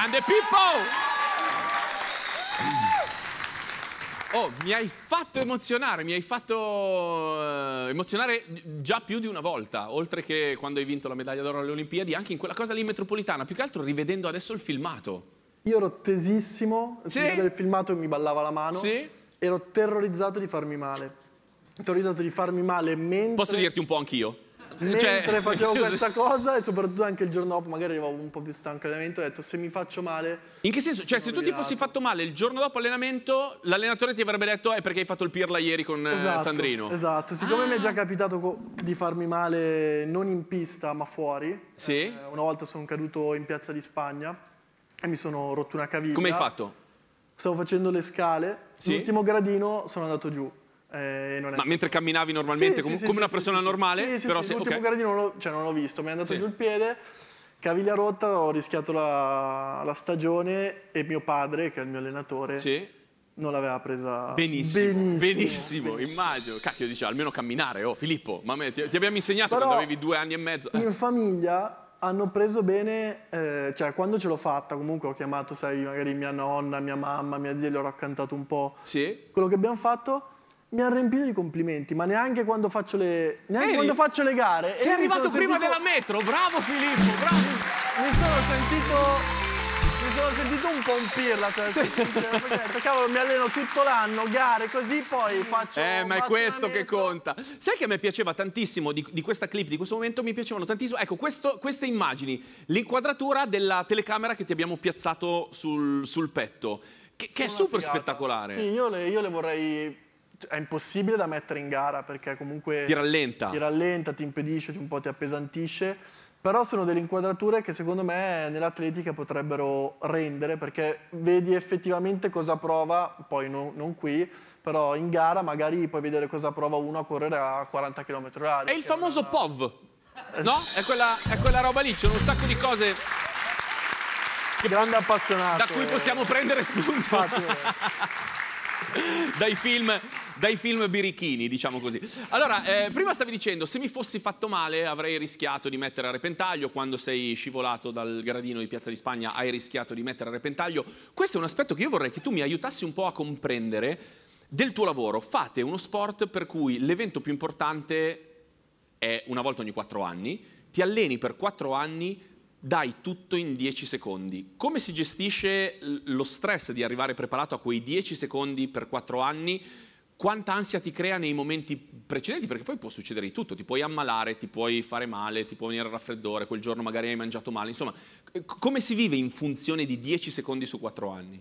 Grande Pippo! Oh, mi hai fatto emozionare, mi hai fatto eh, emozionare già più di una volta, oltre che quando hai vinto la medaglia d'oro alle Olimpiadi, anche in quella cosa lì metropolitana, più che altro rivedendo adesso il filmato. Io ero tesissimo, sì. prima del filmato mi ballava la mano, sì. ero terrorizzato di farmi male, terrorizzato di farmi male mentre... Posso dirti un po' anch'io? mentre cioè, facevo questa cosa e soprattutto anche il giorno dopo magari arrivavo un po' più stanco all'allenamento ho detto se mi faccio male in che senso? cioè se tu ti fossi fatto male il giorno dopo allenamento l'allenatore ti avrebbe detto è eh, perché hai fatto il pirla ieri con eh, esatto, Sandrino esatto siccome ah. mi è già ah. capitato di farmi male non in pista ma fuori sì. Eh, una volta sono caduto in piazza di Spagna e mi sono rotto una caviglia come hai fatto? stavo facendo le scale sì? l'ultimo gradino sono andato giù eh, Ma mentre camminavi normalmente, sì, com sì, come sì, una persona normale? Sì, però sì, se... l'ultimo okay. gradino cioè, non l'ho cioè, visto, mi è andato giù il piede, caviglia rotta, ho rischiato la, la, stagione e mio padre, che è il mio allenatore, non l'aveva presa benissimo, benissimo, benissimo, benissimo. immagino. Cacchio, dice, almeno camminare, oh Filippo, ma me, ti, ti, abbiamo insegnato però quando avevi due anni e mezzo. Eh. In famiglia hanno preso bene, eh, cioè quando ce l'ho fatta, comunque ho chiamato, sai, magari mia nonna, mia mamma, mia zia, gli ho raccontato un po' sì. quello che abbiamo fatto mi ha riempito di complimenti, ma neanche quando faccio le, neanche Eri? quando faccio le gare. Sei arrivato prima sentito... della metro, bravo Filippo, bravo. Mi sono sentito... Mi sono sentito un po' un pirla, cioè, sì. detto, cavolo, mi alleno tutto l'anno, gare, così poi eh, faccio... Eh, ma è questo che conta. Sai che a me piaceva tantissimo di, di questa clip, di questo momento, mi piacevano tantissimo, ecco, questo, queste immagini, l'inquadratura della telecamera che ti abbiamo piazzato sul, sul petto, che, che è super figata. spettacolare. Sì, io le, io le vorrei cioè, è impossibile da mettere in gara perché comunque ti rallenta, ti, rallenta, ti impedisce, ti un po' ti appesantisce, però sono delle inquadrature che secondo me nell'atletica potrebbero rendere perché vedi effettivamente cosa prova, poi non, non qui, però in gara magari puoi vedere cosa prova uno a correre a 40 km h È il famoso una... POV, eh, no? È quella, è quella roba lì, c'è un sacco di cose grande appassionato. Da cui possiamo eh. prendere spunto. Infatti, eh. Dai film dai film birichini, diciamo così. Allora, eh, prima stavi dicendo, se mi fossi fatto male avrei rischiato di mettere a repentaglio, quando sei scivolato dal gradino di Piazza di Spagna hai rischiato di mettere a repentaglio. Questo è un aspetto che io vorrei che tu mi aiutassi un po' a comprendere del tuo lavoro. Fate uno sport per cui l'evento più importante è una volta ogni quattro anni, ti alleni per quattro anni, dai tutto in 10 secondi. Come si gestisce lo stress di arrivare preparato a quei 10 secondi per 4 anni? quanta ansia ti crea nei momenti precedenti, perché poi può succedere di tutto, ti puoi ammalare, ti puoi fare male, ti può venire il raffreddore, quel giorno magari hai mangiato male, insomma, eh, come si vive in funzione di 10 secondi su 4 anni?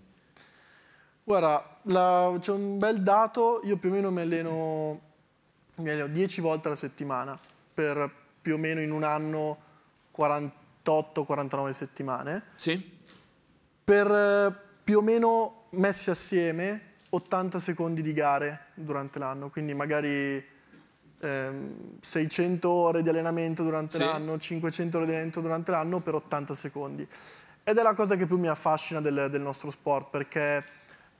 Guarda, c'è un bel dato, io più o meno mi alleno, mi alleno 10 volte alla settimana, per più o meno in un anno 48-49 settimane. Sì. Per eh, più o meno messi assieme 80 secondi di gare durante l'anno, quindi magari ehm, 600 ore di allenamento durante sì. l'anno, 500 ore di allenamento durante l'anno per 80 secondi. Ed è la cosa che più mi affascina del, del nostro sport perché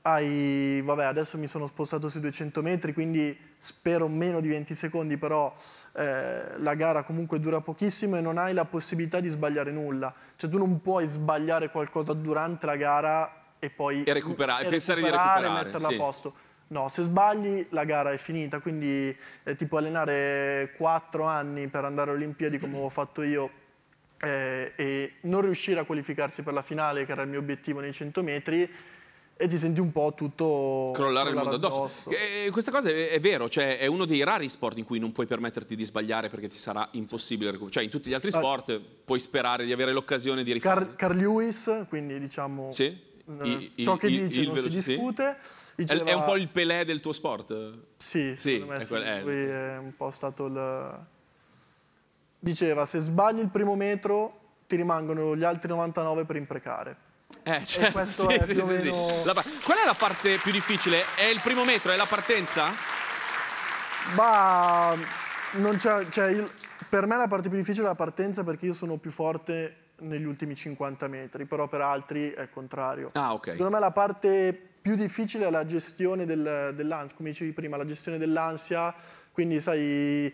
hai, vabbè adesso mi sono spostato sui 200 metri quindi spero meno di 20 secondi però eh, la gara comunque dura pochissimo e non hai la possibilità di sbagliare nulla cioè tu non puoi sbagliare qualcosa durante la gara e poi e recuperare, e pensare recuperare, di recuperare, metterla sì. a posto. No, se sbagli la gara è finita, quindi eh, tipo allenare 4 anni per andare alle Olimpiadi come ho fatto io eh, e non riuscire a qualificarsi per la finale, che era il mio obiettivo nei 100 metri, e ti senti un po' tutto crollare il mondo addosso. addosso. E eh, questa cosa è, è, vero, cioè è uno dei rari sport in cui non puoi permetterti di sbagliare perché ti sarà impossibile, cioè in tutti gli altri ah. sport ah, puoi sperare di avere l'occasione di rifare. Carl Lewis, quindi diciamo sì? Eh, il, ciò che il, dice il, non si discute. Diceva, è un po' il Pelé del tuo sport? Sì, sì, me è, sì. Quel, eh, lui è un po' stato il... Diceva, se sbagli il primo metro ti rimangono gli altri 99 per imprecare. Eh, cioè, sì, è sì, sì, meno... Qual è la parte più difficile? È il primo metro? È la partenza? Bah, cioè, per me la parte più difficile è la partenza perché io sono più forte negli ultimi 50 metri, però per altri è il contrario. Ah, okay. Secondo me la parte più difficile è la gestione del, dell'ansia, come dicevi prima, la gestione dell'ansia, quindi sai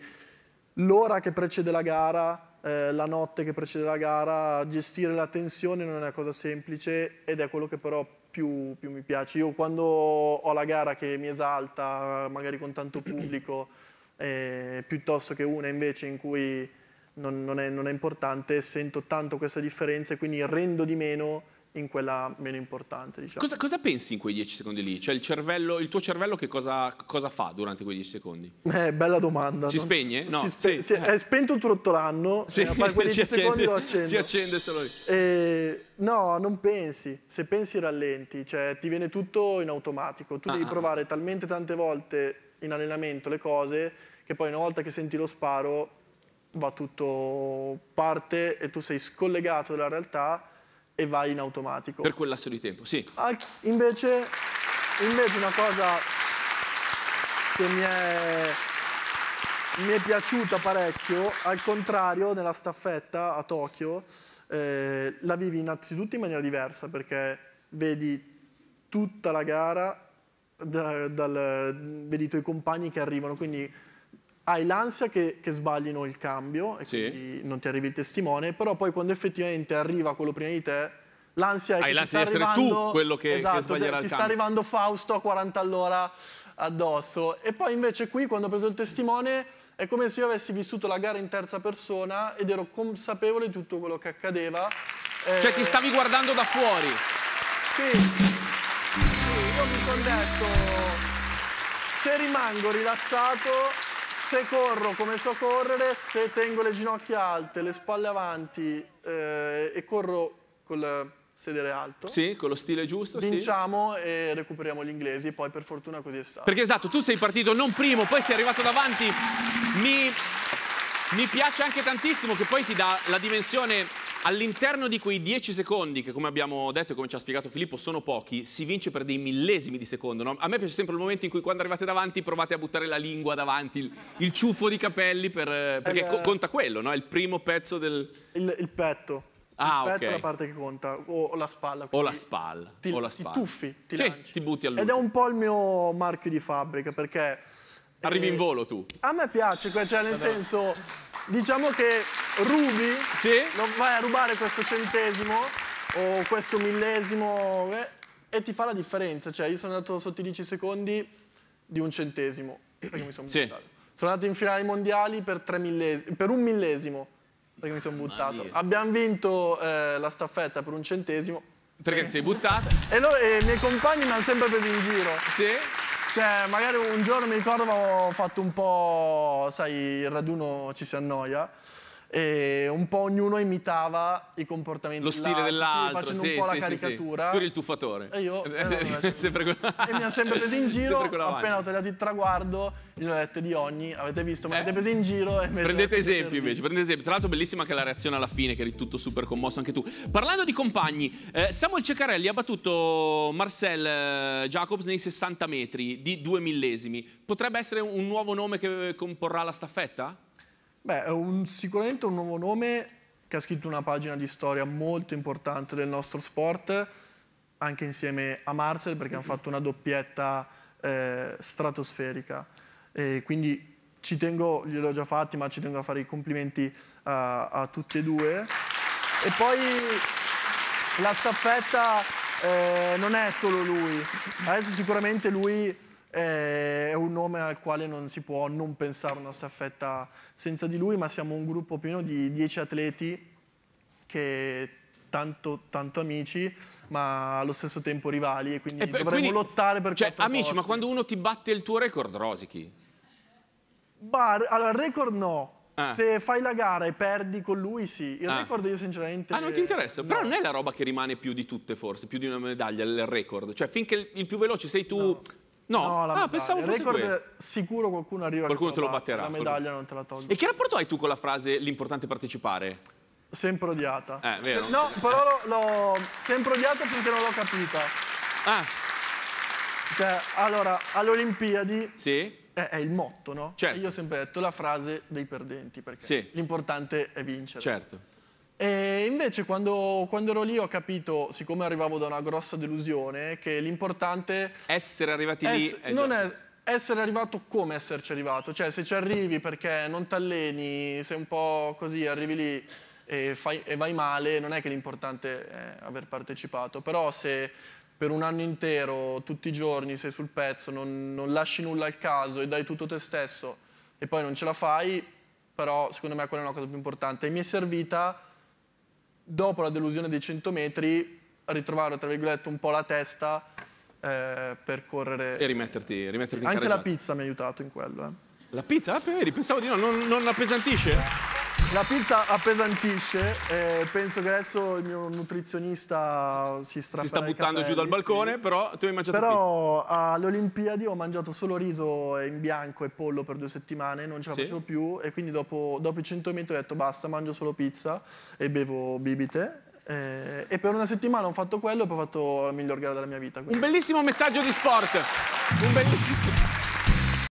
l'ora che precede la gara, eh, la notte che precede la gara, gestire la tensione non è una cosa semplice ed è quello che però più, più mi piace. Io quando ho la gara che mi esalta, magari con tanto pubblico, eh, piuttosto che una invece in cui non, non, è, non è importante, sento tanto questa differenza e quindi rendo di meno in quella meno importante. Diciamo. Cosa, cosa, pensi in quei 10 secondi lì? Cioè il, cervello, il tuo cervello che cosa, cosa, fa durante quei 10 secondi? Eh, bella domanda. Si no? spegne? No, si spe sì. si è spento tutto, tutto l'anno, sì. eh, quei 10 secondi lo accendo. Si accende solo lì. Eh, no, non pensi. Se pensi rallenti, cioè ti viene tutto in automatico. Tu ah. devi ah. provare talmente tante volte in allenamento le cose che poi una volta che senti lo sparo va tutto parte e tu sei scollegato dalla realtà e vai in automatico. Per quel lasso di tempo, sì. Ah, invece, invece una cosa che mi è, mi è, piaciuta parecchio, al contrario nella staffetta a Tokyo, eh, la vivi innanzitutto in maniera diversa perché vedi tutta la gara, da, dal, vedi i tuoi compagni che arrivano, quindi hai l'ansia che, che, sbaglino il cambio e sì. quindi non ti arrivi il testimone, però poi quando effettivamente arriva quello prima di te, l'ansia è hai che l'ansia di essere tu quello che, esatto, che sbaglierà ti, ti sta arrivando Fausto a 40 all'ora addosso. E poi invece qui, quando ho preso il testimone, è come se io avessi vissuto la gara in terza persona ed ero consapevole di tutto quello che accadeva. Cioè eh... ti stavi guardando da fuori? Sì, sì io mi sono detto, se rimango rilassato se corro come so correre, se tengo le ginocchia alte, le spalle avanti eh, e corro col sedere alto. Sì, con lo stile giusto. Vinciamo sì. e recuperiamo gli inglesi, poi per fortuna così è stato. Perché esatto, tu sei partito non primo, poi sei arrivato davanti. Mi mi piace anche tantissimo che poi ti dà la dimensione all'interno di quei 10 secondi che come abbiamo detto e come ci ha spiegato Filippo sono pochi, si vince per dei millesimi di secondo. No? A me piace sempre il momento in cui quando arrivate davanti provate a buttare la lingua davanti, il, il ciuffo di capelli per, perché eh, eh. conta quello, no? il primo pezzo del... Il, il petto. Ah, il petto okay. è la parte che conta, o la spalla. O la spalla. Ti, o la spalla. Ti tuffi, ti sì, lanci. ti butti all'ultimo. Ed è un po' il mio marchio di fabbrica perché Arrivi in eh, volo tu. A me piace, cioè nel senso, diciamo che rubi, sì? non vai a rubare questo centesimo o questo millesimo eh, e ti fa la differenza. Cioè io sono andato sotto i 10 secondi di un centesimo, perché mi sono buttato. Sono andato in finale ai mondiali per, per un millesimo, perché mi sono buttato. Abbiamo vinto eh, la staffetta per un centesimo. Perché ti sei eh. buttata? E, e i miei compagni mi hanno sempre preso in giro. Sì? Cioè, magari un giorno mi ricordo avevo fatto un po', sai, il raduno ci si annoia e un po' ognuno imitava i comportamenti Lo stile dell'altro, facendo sì, un po' sì, la caricatura. Sì, tu eri il tuffatore. E io eh, sempre sempre... e mi ha sempre preso in giro, appena ho tagliato il traguardo, gli ho detto di ogni, avete visto, mi avete eh. preso in giro. E prendete esempio invece, prendete esempi. Tra l'altro bellissima anche la reazione alla fine, che eri tutto super commosso anche tu. Parlando di compagni, eh, Samuel Ceccarelli ha battuto Marcel eh, Jacobs nei 60 metri di due millesimi. Potrebbe essere un nuovo nome che comporrà la staffetta? Beh, è un, sicuramente un nuovo nome che ha scritto una pagina di storia molto importante del nostro sport, anche insieme a Marcel, perché mm -hmm. hanno fatto una doppietta eh, stratosferica. E quindi ci tengo, gliel'ho già fatti, ma ci tengo a fare i complimenti a, a tutti e due. E poi la staffetta eh, non è solo lui, adesso sicuramente lui eh, è un nome al quale non si può non pensare una staffetta senza di lui, ma siamo un gruppo pieno di 10 atleti che tanto, tanto amici, ma allo stesso tempo rivali e quindi e dovremmo quindi, lottare per cioè, amici, posti. ma quando uno ti batte il tuo record, rosichi? Bar, allora, record no, Ah. Se fai la gara e perdi con lui, sì. Il ah. record io sinceramente... Ah, non ti interessa? No. Però non è la roba che rimane più di tutte, forse, più di una medaglia, il record. Cioè, finché il più veloce sei tu, no. No, no la ah, pensavo fosse record, quel. sicuro qualcuno arriva Qualcuno te lo batterà. La medaglia non te la toglie. E che rapporto hai tu con la frase l'importante è partecipare? Sempre odiata. Eh, vero. No, però l'ho sempre odiata finché non l'ho capita. Ah. Cioè, allora, alle Olimpiadi sì. è, è il motto, no? Certo. io ho sempre detto la frase dei perdenti, perché sì. l'importante è vincere. Certo. E invece quando, quando, ero lì ho capito, siccome arrivavo da una grossa delusione, che l'importante... Essere arrivati lì... è eh, non già... è essere arrivato come esserci arrivato, cioè se ci arrivi perché non ti t'alleni, sei un po' così, arrivi lì e, fai, e vai male, non è che l'importante è aver partecipato, però se per un anno intero, tutti i giorni, sei sul pezzo, non, non lasci nulla al caso e dai tutto te stesso e poi non ce la fai, però secondo me quella è una cosa più importante. E mi è servita dopo la delusione dei 100 metri, ritrovare, tra virgolette, un po' la testa eh, per correre. E rimetterti, rimetterti Anche in Anche la pizza mi ha aiutato in quello. Eh. La pizza? Ah, vedi, pensavo di no, non, non appesantisce? La pizza appesantisce, eh, penso che adesso il mio nutrizionista si, strappa si sta buttando capelli, giù dal balcone, sì. però tu hai mangiato Però pizza. alle Olimpiadi ho mangiato solo riso in bianco e pollo per due settimane, non ce la sì. facevo più e quindi dopo, dopo i 100 metri ho detto basta, mangio solo pizza e bevo bibite eh, e per una settimana ho fatto quello e poi ho fatto la miglior gara della mia vita. Quindi. Un bellissimo messaggio di sport. Un bellissimo...